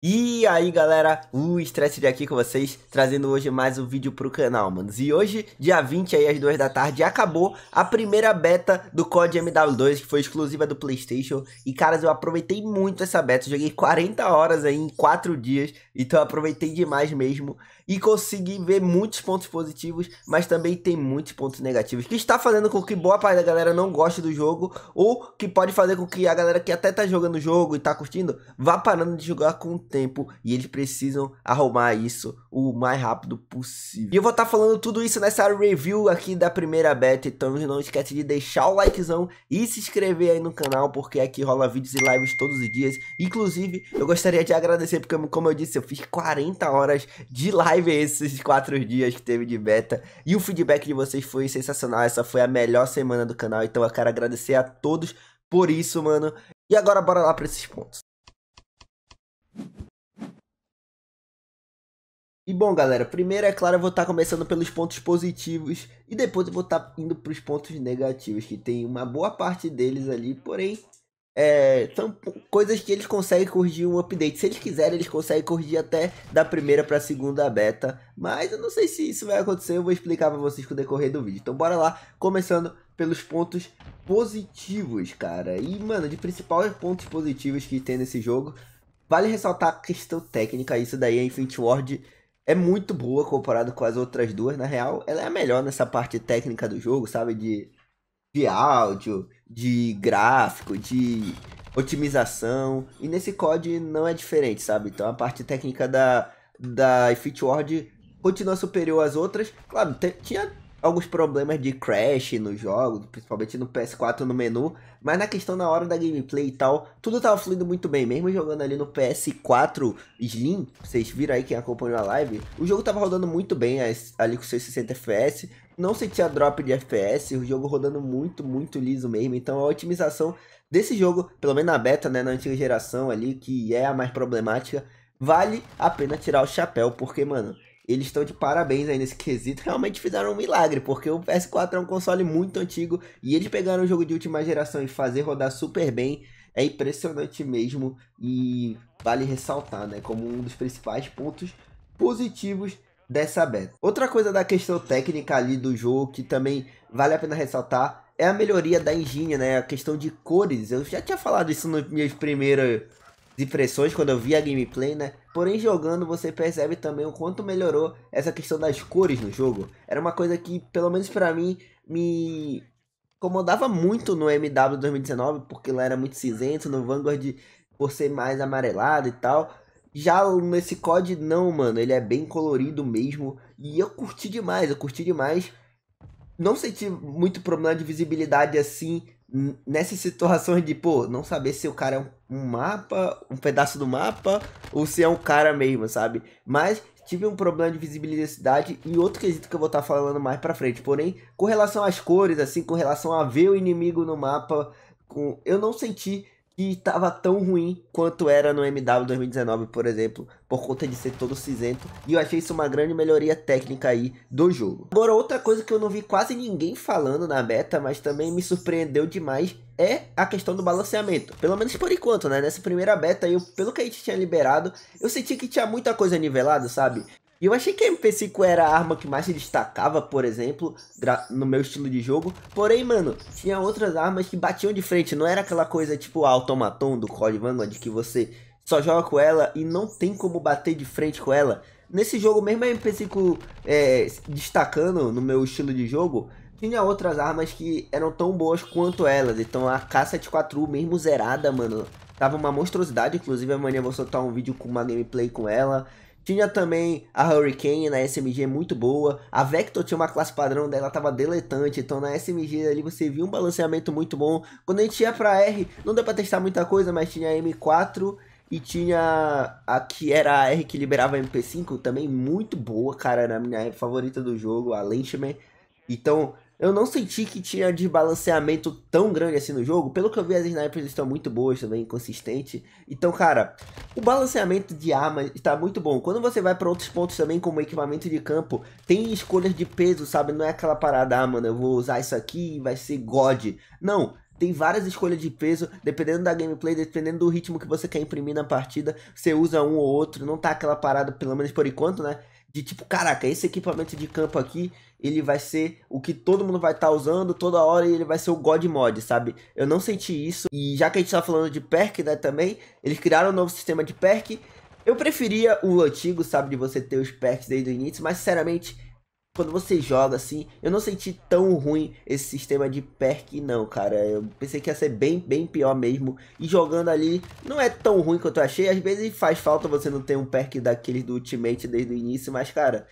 E aí galera, o Estresse de aqui com vocês, trazendo hoje mais um vídeo pro canal, manos. E hoje, dia 20 aí às 2 da tarde, acabou a primeira beta do COD MW2, que foi exclusiva do Playstation. E caras, eu aproveitei muito essa beta, joguei 40 horas aí em 4 dias, então aproveitei demais mesmo e consegui ver muitos pontos positivos, mas também tem muitos pontos negativos, que está fazendo com que boa parte da galera não goste do jogo, ou que pode fazer com que a galera que até tá jogando o jogo e tá curtindo, vá parando de jogar com o tempo, e eles precisam arrumar isso o mais rápido possível. E eu vou estar tá falando tudo isso nessa review aqui da primeira beta, então não esquece de deixar o likezão e se inscrever aí no canal, porque aqui rola vídeos e lives todos os dias, inclusive eu gostaria de agradecer, porque como eu disse, eu fiz 40 horas de live live esses quatro dias que teve de beta. E o feedback de vocês foi sensacional. Essa foi a melhor semana do canal. Então eu quero agradecer a todos por isso, mano. E agora bora lá para esses pontos. E bom, galera, primeiro, é claro, eu vou estar tá começando pelos pontos positivos e depois eu vou estar tá indo para os pontos negativos, que tem uma boa parte deles ali, porém é, são coisas que eles conseguem corrigir um update. Se eles quiserem, eles conseguem corrigir até da primeira para a segunda beta. Mas eu não sei se isso vai acontecer, eu vou explicar para vocês com o decorrer do vídeo. Então bora lá, começando pelos pontos positivos, cara. E, mano, de principais pontos positivos que tem nesse jogo, vale ressaltar a questão técnica. Isso daí, a Infinity Ward é muito boa comparado com as outras duas. Na real, ela é a melhor nessa parte técnica do jogo, sabe? De de áudio, de gráfico, de otimização. E nesse COD não é diferente, sabe? Então a parte técnica da, da Infinity Ward continua superior às outras. Claro, tinha alguns problemas de crash no jogo, principalmente no PS4 no menu, mas na questão na hora da gameplay e tal, tudo tava fluindo muito bem, mesmo jogando ali no PS4 Slim, vocês viram aí quem acompanhou a live, o jogo tava rodando muito bem ali com seus 60 FPS, não sentia é drop de FPS, o jogo rodando muito, muito liso mesmo. Então a otimização desse jogo, pelo menos na beta, né, na antiga geração ali, que é a mais problemática, vale a pena tirar o chapéu, porque, mano, eles estão de parabéns aí nesse quesito, realmente fizeram um milagre, porque o PS4 é um console muito antigo e eles pegaram um jogo de última geração e fazer rodar super bem é impressionante mesmo e vale ressaltar, né, como um dos principais pontos positivos dessa beta. Outra coisa da questão técnica ali do jogo que também vale a pena ressaltar é a melhoria da engine, né? A questão de cores. Eu já tinha falado isso nas minhas primeiras impressões quando eu vi a gameplay, né? Porém, jogando você percebe também o quanto melhorou essa questão das cores no jogo. Era uma coisa que, pelo menos para mim, me incomodava muito no MW 2019, porque lá era muito cinzento, no Vanguard por ser mais amarelado e tal. Já nesse COD, não, mano. Ele é bem colorido mesmo. E eu curti demais, eu curti demais. Não senti muito problema de visibilidade assim, nessas situações de, pô, não saber se o cara é um, mapa, um pedaço do mapa, ou se é um cara mesmo, sabe? Mas tive um problema de visibilidade e outro quesito que eu vou estar tá falando mais pra frente. Porém, com relação às cores, assim, com relação a ver o inimigo no mapa, com, eu não senti que estava tão ruim quanto era no MW 2019, por exemplo, por conta de ser todo cinzento, e eu achei isso uma grande melhoria técnica aí do jogo. Agora, outra coisa que eu não vi quase ninguém falando na beta, mas também me surpreendeu demais, é a questão do balanceamento. Pelo menos por enquanto, né? Nessa primeira beta, eu, pelo que a gente tinha liberado, eu senti que tinha muita coisa nivelada, sabe? E eu achei que a MP5 era a arma que mais se destacava, por exemplo, no meu estilo de jogo. Porém, mano, tinha outras armas que batiam de frente. Não era aquela coisa tipo a automaton do COD Vanguard que você só joga com ela e não tem como bater de frente com ela. Nesse jogo, mesmo a MP5 é, destacando no meu estilo de jogo, tinha outras armas que eram tão boas quanto elas. Então a k u mesmo zerada, mano, tava uma monstruosidade. Inclusive, amanhã eu vou soltar um vídeo com uma gameplay com ela. Tinha também a Hurricane na SMG é muito boa. A Vector tinha uma classe padrão dela, tava deletante. Então na SMG ali você via um balanceamento muito bom. Quando a gente ia pra R, não deu pra testar muita coisa, mas tinha a M4 e tinha a que era a R que liberava a MP5, também muito boa, cara. Era a minha favorita do jogo, a Lynchman. Então, eu não senti que tinha desbalanceamento tão grande assim no jogo. Pelo que eu vi, as snipers estão muito boas também, consistente. Então, cara, o balanceamento de armas está muito bom. Quando você vai para outros pontos também, como equipamento de campo, tem escolhas de peso, sabe? Não é aquela parada, ah, mano, eu vou usar isso aqui e vai ser God. Não, tem várias escolhas de peso, dependendo da gameplay, dependendo do ritmo que você quer imprimir na partida, você usa um ou outro, não tá aquela parada, pelo menos por enquanto, né? De tipo, caraca, esse equipamento de campo aqui ele vai ser o que todo mundo vai estar tá usando toda hora e ele vai ser o God Mod, sabe? Eu não senti isso. E já que a gente tá falando de perk, né, também, eles criaram um novo sistema de perk. Eu preferia o antigo, sabe, de você ter os perks desde o início, mas sinceramente, quando você joga assim, eu não senti tão ruim esse sistema de perk não, cara. Eu pensei que ia ser bem, bem pior mesmo. E jogando ali, não é tão ruim quanto eu achei. Às vezes faz falta você não ter um perk daqueles do Ultimate desde o início, mas cara,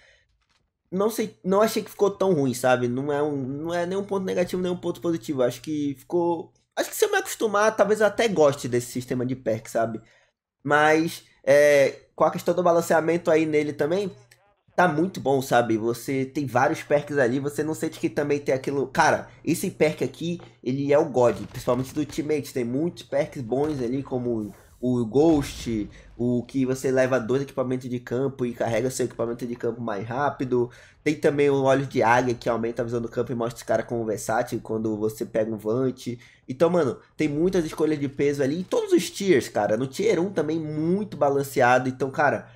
não sei, não achei que ficou tão ruim, sabe? Não é um, não é nenhum ponto negativo, nenhum ponto positivo. Acho que ficou, acho que se eu me acostumar, talvez eu até goste desse sistema de perks sabe? Mas é, com a questão do balanceamento aí nele também, tá muito bom, sabe? Você tem vários perks ali, você não sente que também tem aquilo. Cara, esse perk aqui, ele é o God, principalmente do teammate. Tem muitos perks bons ali, como o Ghost, o que você leva dois equipamentos de campo e carrega seu equipamento de campo mais rápido. Tem também o óleo de águia que aumenta a visão do campo e mostra os caras com o versátil quando você pega um Vant. Então, mano, tem muitas escolhas de peso ali em todos os tiers, cara. No tier 1 também muito balanceado. Então, cara,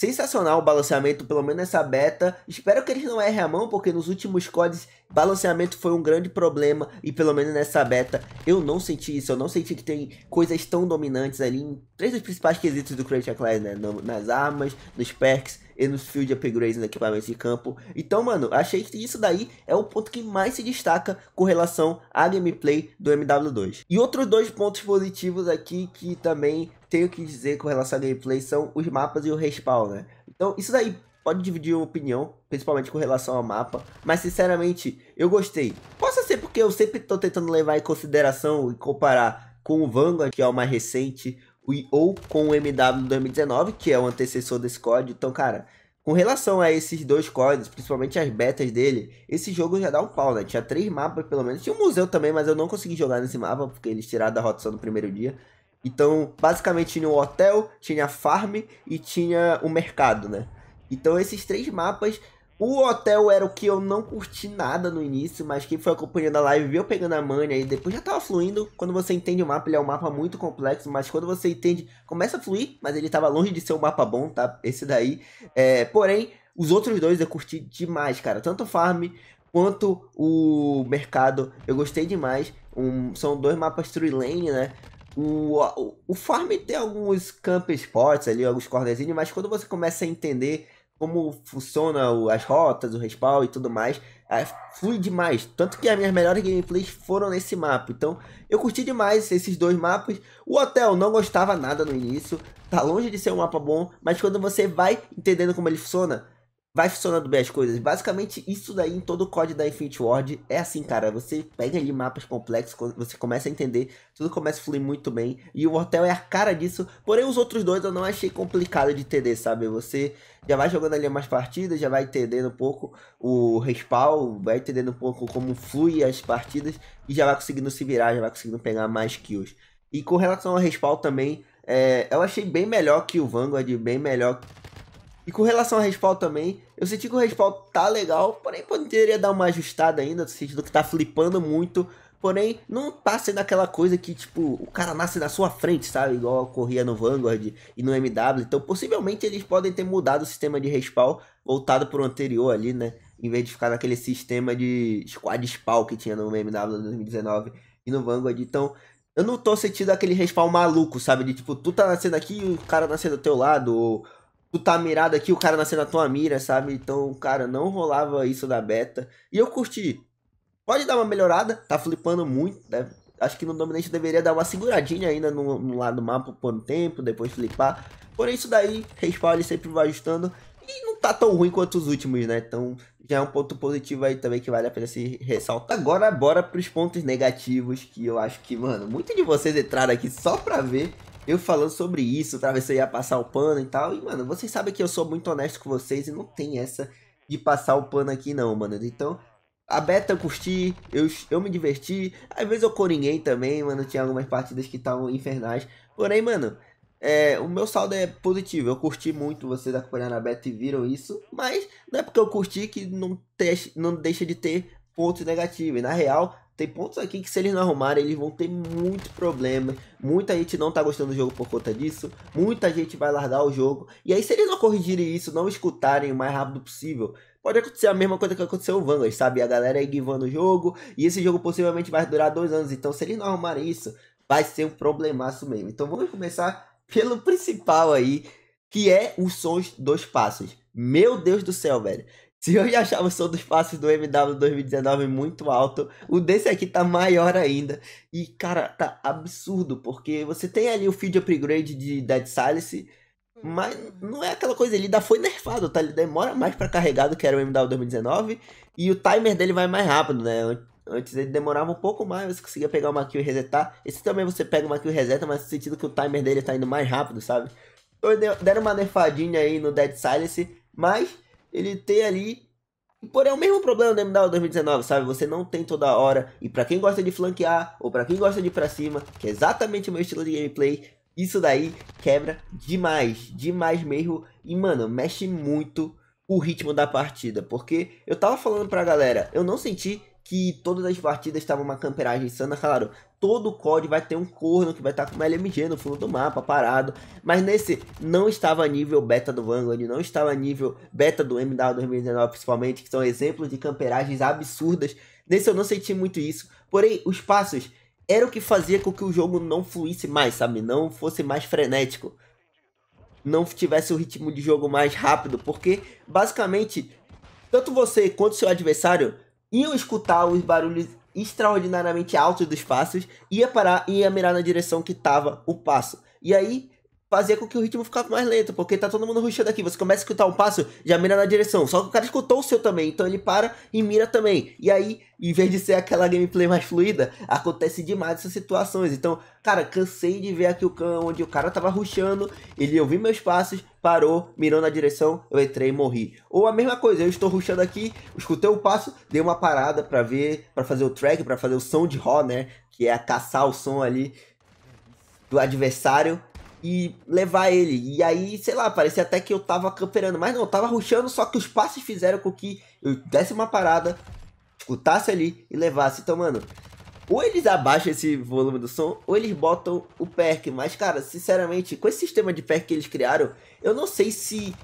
sensacional o balanceamento, pelo menos nessa beta. Espero que eles não errem a mão, porque nos últimos codes balanceamento foi um grande problema e pelo menos nessa beta eu não senti isso, eu não senti que tem coisas tão dominantes ali em três dos principais quesitos do Creature Class, né, nas armas, nos perks e nos field upgrades nos equipamentos de campo. Então, mano, achei que isso daí é o ponto que mais se destaca com relação à gameplay do MW2. E outros dois pontos positivos aqui que também tenho que dizer com relação à gameplay são os mapas e o respawn, né? Então, isso daí pode dividir uma opinião, principalmente com relação ao mapa, mas sinceramente, eu gostei. Pode ser porque eu sempre estou tentando levar em consideração e comparar com o Vanguard, que é o mais recente, ou com o MW 2019, que é o antecessor desse código. Então, cara, com relação a esses dois códigos, principalmente as betas dele, esse jogo já dá um pau, né? Tinha três mapas, pelo menos. Tinha um museu também, mas eu não consegui jogar nesse mapa, porque eles tiraram da rotação no primeiro dia. Então, basicamente tinha o um hotel, tinha a farm e tinha o um mercado, né? Então, esses três mapas. O hotel era o que eu não curti nada no início, mas quem foi acompanhando a live viu pegando a mania e depois já tava fluindo. Quando você entende o mapa, ele é um mapa muito complexo, mas quando você entende, começa a fluir, mas ele tava longe de ser um mapa bom, tá? Esse daí. É, porém, os outros dois eu curti demais, cara. Tanto o farm quanto o mercado, eu gostei demais. Um, são dois mapas True Lane, né? O, o, farm tem alguns camp spots ali, alguns cornerzinhos, mas quando você começa a entender como funciona o, as rotas, o respawn e tudo mais, é, flui demais. Tanto que as minhas melhores gameplays foram nesse mapa. Então, eu curti demais esses dois mapas. O hotel não gostava nada no início, tá longe de ser um mapa bom, mas quando você vai entendendo como ele funciona, vai funcionando bem as coisas. Basicamente, isso daí em todo o código da Infinity Ward é assim, cara. Você pega ali mapas complexos, você começa a entender, tudo começa a fluir muito bem. E o hotel é a cara disso. Porém, os outros dois eu não achei complicado de entender, sabe? Você já vai jogando ali umas partidas, já vai entendendo um pouco o respawn, vai entendendo um pouco como flui as partidas e já vai conseguindo se virar, já vai conseguindo pegar mais kills. E com relação ao respawn também, é, eu achei bem melhor que o Vanguard, bem melhor e com relação ao respaldo também, eu senti que o respaldo tá legal, porém poderia dar uma ajustada ainda, no sentido que tá flipando muito. Porém, não tá sendo aquela coisa que, tipo, o cara nasce na sua frente, sabe? Igual corria no Vanguard e no MW. Então, possivelmente, eles podem ter mudado o sistema de respawn voltado pro anterior ali, né? Em vez de ficar naquele sistema de squad spawn que tinha no MW 2019 e no Vanguard. Então, eu não tô sentindo aquele respawn maluco, sabe? De, tipo, tu tá nascendo aqui e o cara nasce do teu lado, ou tu tá mirado aqui, o cara nasceu na tua mira, sabe? Então, cara, não rolava isso da beta. E eu curti. Pode dar uma melhorada, tá flipando muito, né? Acho que no Dominante deveria dar uma seguradinha ainda no, no lado do mapa por um tempo, depois flipar. Porém, isso daí, respawn ele sempre vai ajustando. E não tá tão ruim quanto os últimos, né? Então, já é um ponto positivo aí também que vale a pena se ressaltar. Agora, bora pros pontos negativos que eu acho que, mano, muitos de vocês entraram aqui só pra ver eu falando sobre isso, o travessão ia passar o pano e tal. E, mano, vocês sabem que eu sou muito honesto com vocês e não tem essa de passar o pano aqui, não, mano. Então, a beta eu curti, eu, eu me diverti. Às vezes eu coringuei também, mano. Tinha algumas partidas que estavam infernais. Porém, mano, é, o meu saldo é positivo. Eu curti muito, vocês acompanharam a beta e viram isso. Mas não é porque eu curti que não, te, não deixa de ter pontos negativos. E, na real, tem pontos aqui que se eles não arrumarem, eles vão ter muito problema. Muita gente não tá gostando do jogo por conta disso. Muita gente vai largar o jogo. E aí, se eles não corrigirem isso, não escutarem o mais rápido possível, pode acontecer a mesma coisa que aconteceu o Vanguard, sabe? A galera é guivando o jogo. E esse jogo possivelmente vai durar dois anos. Então, se eles não arrumarem isso, vai ser um problemaço mesmo. Então, vamos começar pelo principal aí, que é os sons dos passos. Meu Deus do céu, velho. Se eu já achava o som dos passes do MW 2019 muito alto, o desse aqui tá maior ainda. E, cara, tá absurdo, porque você tem ali o feed upgrade de Dead Silence, mas não é aquela coisa, ele ainda foi nerfado, tá? Ele demora mais para carregar do que era o MW 2019, e o timer dele vai mais rápido, né? Antes ele demorava um pouco mais, você conseguia pegar uma kill e resetar. Esse também você pega uma kill e reseta, mas no sentido que o timer dele tá indo mais rápido, sabe? Então deram uma nerfadinha aí no Dead Silence, mas ele ter ali. Porém, é o mesmo problema do MW 2019, sabe? Você não tem toda hora. E para quem gosta de flanquear, ou para quem gosta de ir pra cima, que é exatamente o meu estilo de gameplay, isso daí quebra demais. Demais mesmo. E, mano, mexe muito o ritmo da partida. Porque eu tava falando pra galera, eu não senti que todas as partidas estavam uma camperagem insana, claro. Todo o COD vai ter um corno que vai estar tá com uma LMG no fundo do mapa, parado. Mas nesse não estava nível beta do Vanguard, não estava nível beta do MW 2019 principalmente, que são exemplos de camperagens absurdas. Nesse eu não senti muito isso. Porém, os passos era o que fazia com que o jogo não fluísse mais, sabe? Não fosse mais frenético. Não tivesse o ritmo de jogo mais rápido, porque basicamente tanto você quanto seu adversário iam escutar os barulhos extraordinariamente altos dos passos, ia parar e ia mirar na direção que estava o passo. E aí fazia com que o ritmo ficasse mais lento, porque tá todo mundo rushando aqui. Você começa a escutar um passo, já mira na direção. Só que o cara escutou o seu também, então ele para e mira também. E aí, em vez de ser aquela gameplay mais fluida, acontece demais essas situações. Então, cara, cansei de ver aqui o cão onde o cara tava rushando, ele ouviu meus passos, parou, mirou na direção, eu entrei e morri. Ou a mesma coisa, eu estou rushando aqui, escutei o um passo, dei uma parada para ver, para fazer o track, para fazer o som de raw, né, que é caçar o som ali do adversário e levar ele. E aí, sei lá, parecia até que eu tava camperando, mas não, eu tava ruxando, só que os passes fizeram com que eu desse uma parada, escutasse ali e levasse. Então, mano, ou eles abaixam esse volume do som, ou eles botam o perk. Mas, cara, sinceramente, com esse sistema de perk que eles criaram, eu não sei se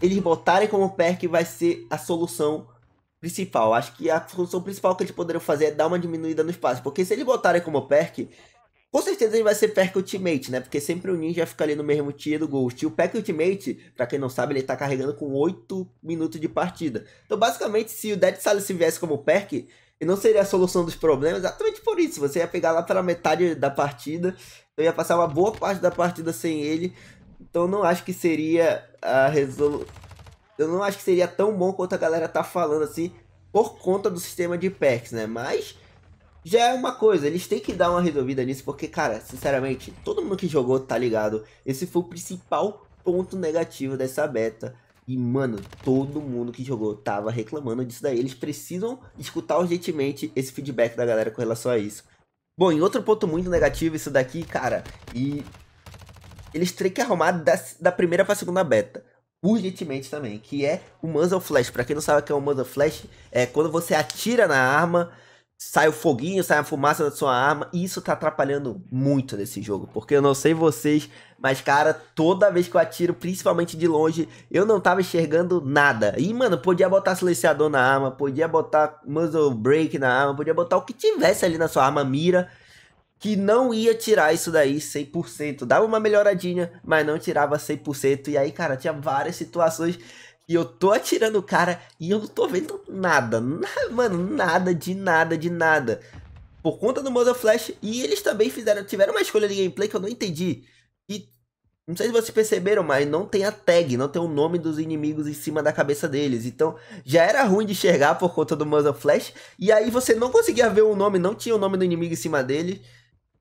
eles botarem como perk vai ser a solução principal. Acho que a solução principal que eles poderiam fazer é dar uma diminuída no espaço. Porque se eles botarem como perk, com certeza ele vai ser Pack Ultimate, né? Porque sempre o ninja fica ali no mesmo tier do Ghost. E o Pack Ultimate, pra quem não sabe, ele tá carregando com 8 minutos de partida. Então, basicamente, se o Dead Silence viesse como Pack, e não seria a solução dos problemas, exatamente por isso. Você ia pegar lá pela metade da partida, eu ia passar uma boa parte da partida sem ele. Então, não acho que seria a resolução. Eu não acho que seria tão bom quanto a galera tá falando assim, por conta do sistema de packs, né? Mas já é uma coisa, eles têm que dar uma resolvida nisso, porque, cara, sinceramente, todo mundo que jogou tá ligado. Esse foi o principal ponto negativo dessa beta. E, mano, todo mundo que jogou tava reclamando disso daí. Eles precisam escutar urgentemente esse feedback da galera com relação a isso. Bom, e outro ponto muito negativo, isso daqui, cara, e. Eles têm que arrumar da, da primeira pra segunda beta urgentemente também, que é o muzzle flash. Para quem não sabe o que é o muzzle flash, é quando você atira na arma sai o foguinho, sai a fumaça da sua arma, e isso tá atrapalhando muito nesse jogo, porque eu não sei vocês, mas cara, toda vez que eu atiro, principalmente de longe, eu não tava enxergando nada. E mano, podia botar silenciador na arma, podia botar muzzle break na arma, podia botar o que tivesse ali na sua arma, mira, que não ia tirar isso daí 100%. Dava uma melhoradinha, mas não tirava 100%. E aí, cara, tinha várias situações e eu tô atirando o cara e eu não tô vendo nada. nada mano, nada de nada, de nada. Por conta do Model Flash. E eles também fizeram, tiveram uma escolha de gameplay que eu não entendi. E não sei se vocês perceberam, mas não tem a tag, não tem o nome dos inimigos em cima da cabeça deles. Então já era ruim de enxergar por conta do Muzzle Flash. E aí você não conseguia ver o nome, não tinha o nome do inimigo em cima dele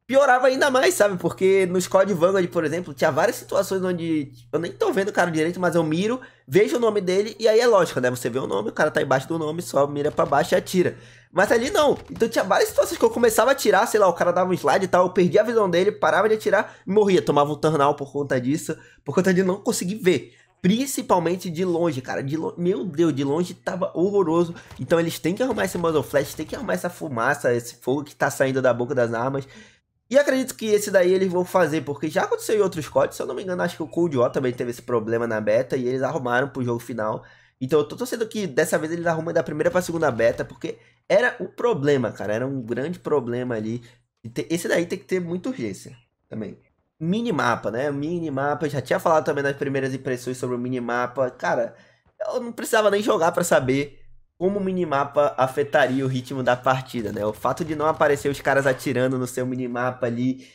piorava ainda mais, sabe? Porque no Squad Vanguard, por exemplo, tinha várias situações onde eu nem tô vendo o cara direito, mas eu miro, vejo o nome dele e aí é lógico, né? Você vê o nome, o cara tá embaixo do nome, só mira para baixo e atira. Mas ali não. Então tinha várias situações que eu começava a atirar, sei lá, o cara dava um slide e tal, eu perdia a visão dele, parava de atirar e morria. Tomava um turn por conta disso, por conta de não conseguir ver principalmente de longe, cara. De lo... Meu Deus, de longe tava horroroso. Então eles têm que arrumar esse muzzle flash, tem que arrumar essa fumaça, esse fogo que tá saindo da boca das armas. E acredito que esse daí eles vão fazer, porque já aconteceu em outros códigos, se eu não me engano, acho que o Cold War também teve esse problema na beta e eles arrumaram pro jogo final. Então eu tô torcendo que dessa vez eles arrumam da primeira pra segunda beta, porque era um problema, cara, era um grande problema ali. Esse daí tem que ter muita urgência também. Minimapa, né? Minimapa, eu já tinha falado também nas primeiras impressões sobre o minimapa. Cara, eu não precisava nem jogar para saber como o minimapa afetaria o ritmo da partida, né? O fato de não aparecer os caras atirando no seu minimapa ali,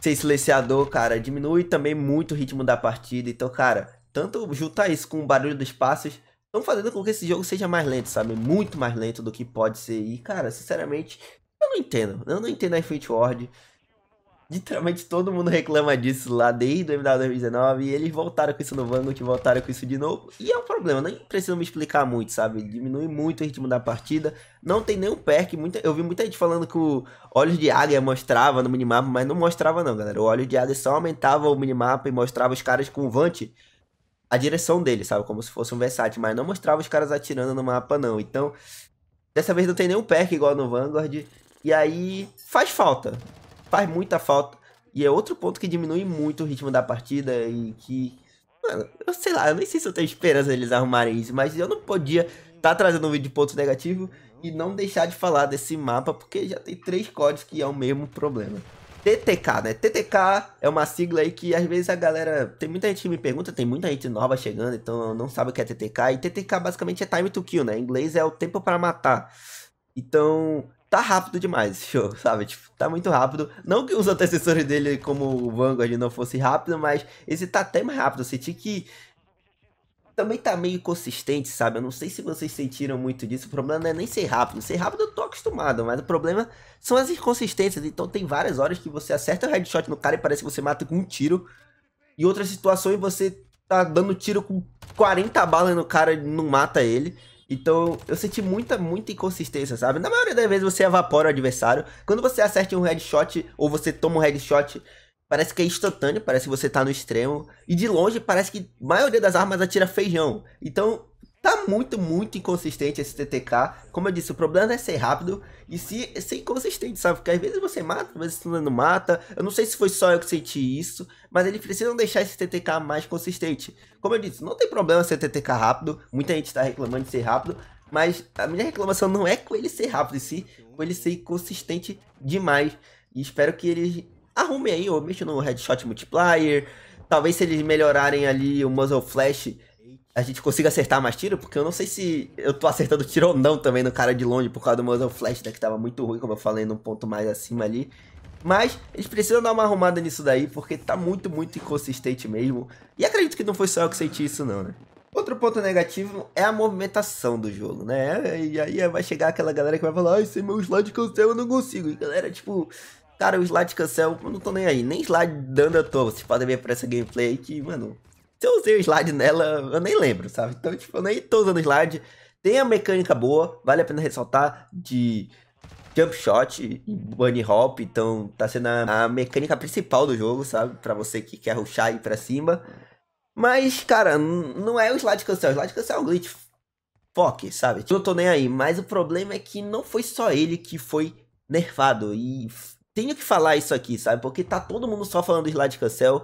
ser silenciador, cara, diminui também muito o ritmo da partida. Então, cara, tanto juntar isso com o barulho dos passos, estão fazendo com que esse jogo seja mais lento, sabe? Muito mais lento do que pode ser. E, cara, sinceramente, eu não entendo. Eu não entendo a Infinite Ward. Literalmente todo mundo reclama disso lá desde o MW 2019 e eles voltaram com isso no Vanguard, voltaram com isso de novo. E é um problema, nem preciso me explicar muito, sabe? Diminui muito o ritmo da partida. Não tem nenhum perk. Muita, eu vi muita gente falando que o Olhos de Águia mostrava no minimapa, mas não mostrava não, galera. O olho de Águia só aumentava o minimapa e mostrava os caras com o Vant a direção dele, sabe? Como se fosse um Versace, mas não mostrava os caras atirando no mapa não. Então, dessa vez não tem nenhum perk igual no Vanguard. E aí faz falta faz muita falta. E é outro ponto que diminui muito o ritmo da partida e que. Mano, eu sei lá, eu nem sei se eu tenho esperança eles arrumarem isso, mas eu não podia estar tá trazendo um vídeo de ponto negativo e não deixar de falar desse mapa, porque já tem três códigos que é o mesmo problema. TTK, né? TTK é uma sigla aí que às vezes a galera. Tem muita gente que me pergunta, tem muita gente nova chegando, então não sabe o que é TTK. E TTK basicamente é time to kill, né? Em inglês é o tempo para matar. Então, tá rápido demais esse jogo, sabe? Tipo, tá muito rápido. Não que os antecessores dele, como o Vanguard, não fosse rápido, mas esse tá até mais rápido. Eu senti que também tá meio consistente, sabe? Eu não sei se vocês sentiram muito disso. O problema não é nem ser rápido. Ser rápido eu tô acostumado, mas o problema são as inconsistências. Então tem várias horas que você acerta o headshot no cara e parece que você mata com um tiro. E outras situações você tá dando tiro com 40 balas no cara e não mata ele. Então eu senti muita, muita inconsistência, sabe? Na maioria das vezes você evapora o adversário. Quando você acerta um headshot ou você toma um headshot, parece que é instantâneo, parece que você tá no extremo. E de longe parece que a maioria das armas atira feijão. Então Tá muito, muito inconsistente esse TTK. Como eu disse, o problema é ser rápido e ser, ser inconsistente, sabe? Porque às vezes você mata, às vezes você não mata. Eu não sei se foi só eu que senti isso, mas eles precisam deixar esse TTK mais consistente. Como eu disse, não tem problema ser TTK rápido. Muita gente tá reclamando de ser rápido. Mas a minha reclamação não é com ele ser rápido em si, com ele ser inconsistente demais. E espero que eles arrumem aí, ou mexam no headshot multiplier. Talvez se eles melhorarem ali o muzzle flash, a gente consiga acertar mais tiro, porque eu não sei se eu tô acertando tiro ou não também no cara de longe por causa do muzzle flash, né, que tava muito ruim, como eu falei, num ponto mais acima ali. Mas eles precisam dar uma arrumada nisso daí, porque tá muito, muito inconsistente mesmo. E acredito que não foi só eu que senti isso não, né? Outro ponto negativo é a movimentação do jogo, né? E aí vai chegar aquela galera que vai falar, ai, sem meu slide cancel eu não consigo. E galera, tipo, cara, o slide cancel, eu não tô nem aí. Nem slide dando à toa, vocês podem ver por essa gameplay que, mano, se eu usei o slide nela, eu nem lembro, sabe? Então, tipo, eu nem tô usando slide. Tem a mecânica boa, vale a pena ressaltar, de jump shot e bunny hop. Então, tá sendo a, a mecânica principal do jogo, sabe? Pra você que quer ruxar e ir pra cima. Mas, cara, não é o slide cancel. O slide cancel é um glitch. Foque, sabe? Tipo, eu não tô nem aí. Mas o problema é que não foi só ele que foi nerfado. E tenho que falar isso aqui, sabe? Porque tá todo mundo só falando do slide cancel.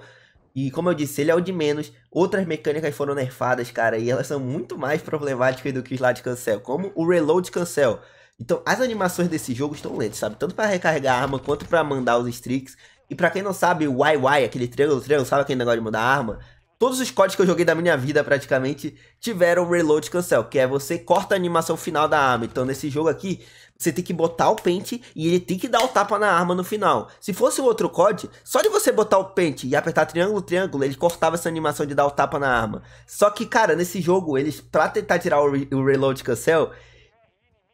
E como eu disse, ele é o de menos. Outras mecânicas foram nerfadas, cara, e elas são muito mais problemáticas do que os lá de cancel, como o reload cancel. Então, as animações desse jogo estão lentas, sabe? Tanto para recarregar a arma quanto para mandar os streaks. E para quem não sabe, o YY, aquele triângulo, triângulo, sabe aquele negócio de mudar a arma? todos os códigos que eu joguei da minha vida praticamente tiveram reload cancel, que é você corta a animação final da arma. Então nesse jogo aqui, você tem que botar o pente e ele tem que dar o tapa na arma no final. Se fosse o outro COD, só de você botar o pente e apertar triângulo, triângulo, ele cortava essa animação de dar o tapa na arma. Só que, cara, nesse jogo, eles, pra tentar tirar o, re o reload cancel,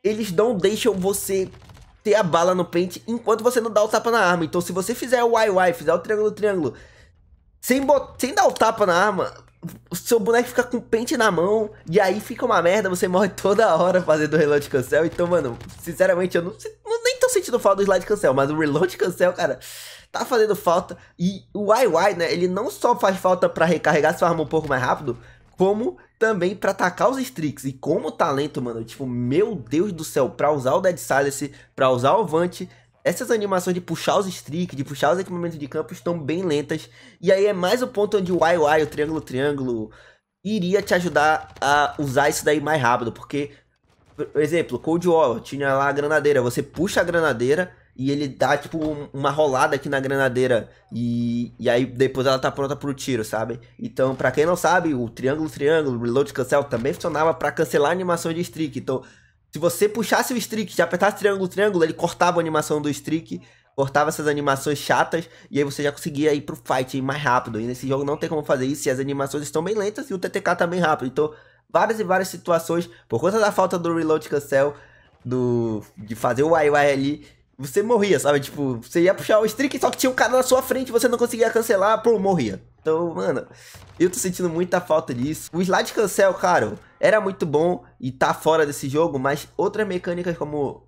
eles não deixam você ter a bala no pente enquanto você não dá o tapa na arma. Então se você fizer o YY, fizer o triângulo, triângulo, sem, bot... sem dar o tapa na arma, o seu boneco fica com pente na mão e aí fica uma merda, você morre toda hora fazendo reload cancel. Então, mano, sinceramente, eu não, não nem tô sentindo falta do slide cancel, mas o reload cancel, cara, tá fazendo falta. E o YY, né, ele não só faz falta para recarregar sua arma um pouco mais rápido, como também para atacar os streaks. E como talento, mano, tipo, meu Deus do céu, pra usar o Dead Silence, pra usar o Vant essas animações de puxar os streak, de puxar os equipamentos de campo estão bem lentas. E aí é mais o ponto onde o YY, o triângulo triângulo, iria te ajudar a usar isso daí mais rápido. Porque, por exemplo, Cold War tinha lá a granadeira. Você puxa a granadeira e ele dá tipo uma rolada aqui na granadeira. E, e aí depois ela tá pronta pro tiro, sabe? Então, para quem não sabe, o triângulo triângulo, reload cancel também funcionava para cancelar animações animação de streak. Então, se você puxasse o streak, já apertasse triângulo, triângulo, ele cortava a animação do streak, cortava essas animações chatas, e aí você já conseguia ir pro fight mais rápido. E nesse jogo não tem como fazer isso, e as animações estão bem lentas e o TTK tá bem rápido. Então, várias e várias situações, por conta da falta do reload cancel, do, de fazer o YY ali, você morria, sabe? Tipo, você ia puxar o streak, só que tinha um cara na sua frente, você não conseguia cancelar, pô, morria. Então, mano, eu tô sentindo muita falta disso. O slide cancel, cara, era muito bom e tá fora desse jogo, mas outras mecânicas como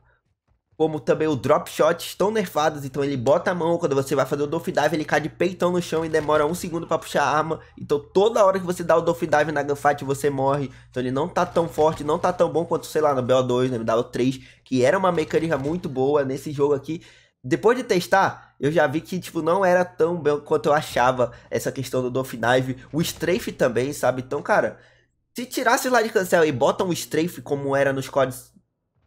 como também o drop shot estão nerfados, então ele bota a mão quando você vai fazer o doff dive, ele cai de peitão no chão e demora um segundo para puxar a arma. Então toda hora que você dá o doff dive na gunfight você morre. Então ele não tá tão forte, não tá tão bom quanto, sei lá, no BO2, no BO3, que era uma mecânica muito boa nesse jogo aqui depois de testar, eu já vi que, tipo, não era tão bem quanto eu achava essa questão do Dolphin Knife. O Strafe também, sabe? Então, cara, se tirasse lá de cancel e botam o Strafe como era nos códigos.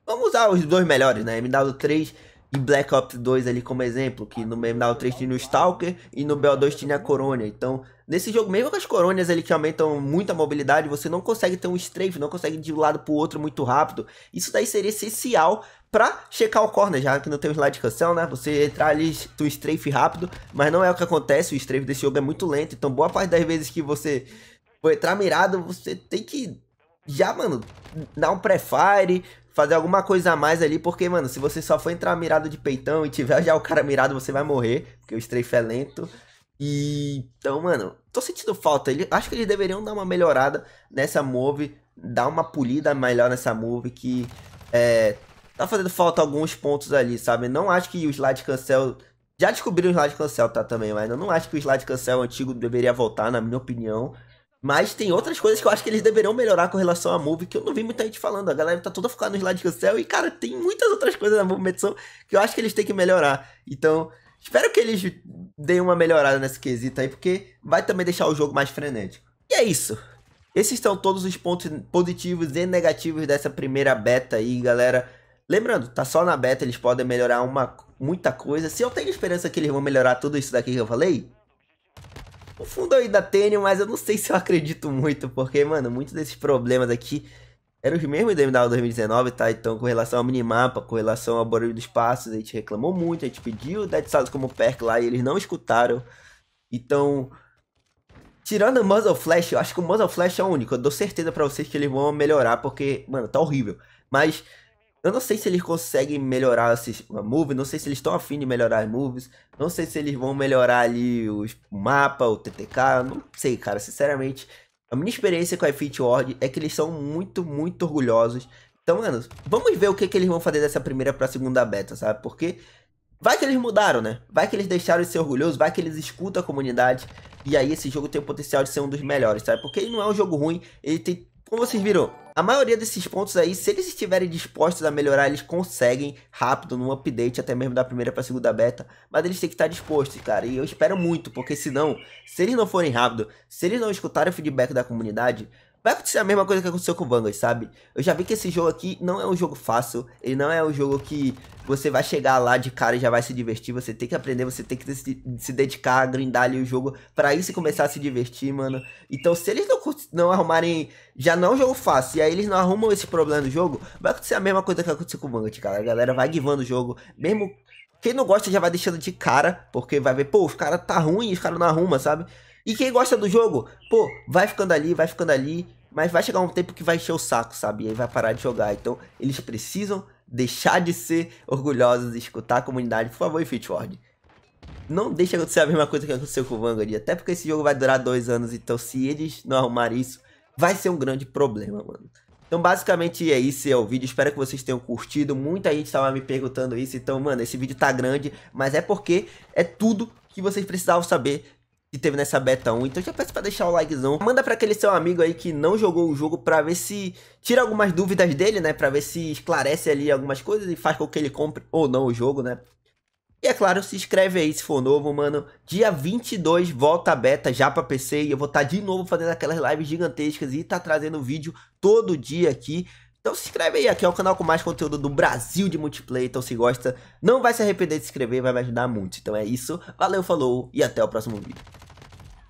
Vamos usar os dois melhores, né? MW3 e Black Ops 2 ali como exemplo, que no MW3 tinha o Stalker e no BO2 tinha a Corona. Então, Nesse jogo, mesmo com as corônias ali que aumentam muito a mobilidade, você não consegue ter um strafe, não consegue ir de um lado pro outro muito rápido. Isso daí seria essencial para checar o corner, já que não tem um slide cancel, né? Você entrar ali do strafe rápido, mas não é o que acontece, o strafe desse jogo é muito lento, então boa parte das vezes que você for entrar mirado, você tem que já, mano, dar um pré-fire, fazer alguma coisa a mais ali, porque, mano, se você só for entrar mirado de peitão e tiver já o cara mirado, você vai morrer, porque o strafe é lento. E então, mano, tô sentindo falta. Ele, acho que eles deveriam dar uma melhorada nessa move, dar uma polida melhor nessa move que é, tá fazendo falta alguns pontos ali, sabe? Não acho que o slide cancel já descobriram o slide cancel, tá também, mas eu não acho que o slide cancel antigo deveria voltar, na minha opinião. Mas tem outras coisas que eu acho que eles deveriam melhorar com relação à move, que eu não vi muita gente falando. A galera tá toda focada no slide cancel e, cara, tem muitas outras coisas na movimentação que eu acho que eles têm que melhorar. Então, Espero que eles deem uma melhorada nesse quesito aí, porque vai também deixar o jogo mais frenético. E é isso. Esses são todos os pontos positivos e negativos dessa primeira beta aí, galera. Lembrando, tá só na beta, eles podem melhorar uma, muita coisa. Se eu tenho esperança que eles vão melhorar tudo isso daqui que eu falei, no fundo eu ainda tenho, mas eu não sei se eu acredito muito, porque, mano, muitos desses problemas aqui eram os mesmos IDM da 2019, tá? Então, com relação ao minimapa, com relação ao barulho dos passos, a gente reclamou muito, a gente pediu o Dead Souls como perk lá e eles não escutaram. Então, tirando o Muzzle Flash, eu acho que o Muzzle Flash é o único. Eu dou certeza para vocês que eles vão melhorar, porque, mano, tá horrível. Mas, eu não sei se eles conseguem melhorar esses moves, não sei se eles estão afim de melhorar as moves, não sei se eles vão melhorar ali os, o mapa, o TTK, não sei, cara, sinceramente... A minha experiência com a Infinity Ward é que eles são muito, muito orgulhosos. Então, mano, vamos ver o que, que eles vão fazer dessa primeira pra segunda beta, sabe? Porque vai que eles mudaram, né? Vai que eles deixaram de ser orgulhosos, vai que eles escutam a comunidade. E aí esse jogo tem o potencial de ser um dos melhores, sabe? Porque ele não é um jogo ruim, ele tem... Como vocês viram, a maioria desses pontos aí, se eles estiverem dispostos a melhorar, eles conseguem rápido, num update, até mesmo da primeira para segunda beta. Mas eles têm que estar dispostos, cara. E eu espero muito, porque senão, se eles não forem rápido, se eles não escutarem o feedback da comunidade, vai acontecer a mesma coisa que aconteceu com o Vanguard, sabe? Eu já vi que esse jogo aqui não é um jogo fácil, ele não é um jogo que você vai chegar lá de cara e já vai se divertir, você tem que aprender, você tem que se, se dedicar a grindar ali o jogo pra isso começar a se divertir, mano. Então se eles não, não arrumarem, já não é um jogo fácil, e aí eles não arrumam esse problema do jogo, vai acontecer a mesma coisa que aconteceu com o Vanguard, cara. A galera vai givando o jogo, mesmo quem não gosta já vai deixando de cara, porque vai ver, pô, os cara tá ruim, os cara não arruma sabe? E quem gosta do jogo, pô, vai ficando ali, vai ficando ali, mas vai chegar um tempo que vai encher o saco, sabe? E aí vai parar de jogar. Então, eles precisam deixar de ser orgulhosos e escutar a comunidade. Por favor, Fitward. Não deixe acontecer a mesma coisa que aconteceu com o Vanguard. Até porque esse jogo vai durar dois anos. Então, se eles não arrumarem isso, vai ser um grande problema, mano. Então, basicamente, é isso é o vídeo. Espero que vocês tenham curtido. Muita gente estava me perguntando isso. Então, mano, esse vídeo tá grande. Mas é porque é tudo que vocês precisavam saber que teve nessa beta 1. Então já peço para deixar o likezão. Manda para aquele seu amigo aí que não jogou o jogo para ver se tira algumas dúvidas dele, né? Para ver se esclarece ali algumas coisas e faz com que ele compre ou não o jogo, né? E é claro, se inscreve aí se for novo, mano. Dia 22 volta a beta já pra PC e eu vou estar tá de novo fazendo aquelas lives gigantescas e tá trazendo vídeo todo dia aqui. Então se inscreve aí, aqui é o canal com mais conteúdo do Brasil de multiplayer. Então se gosta, não vai se arrepender de se inscrever, vai me ajudar muito. Então é isso, valeu, falou e até o próximo vídeo.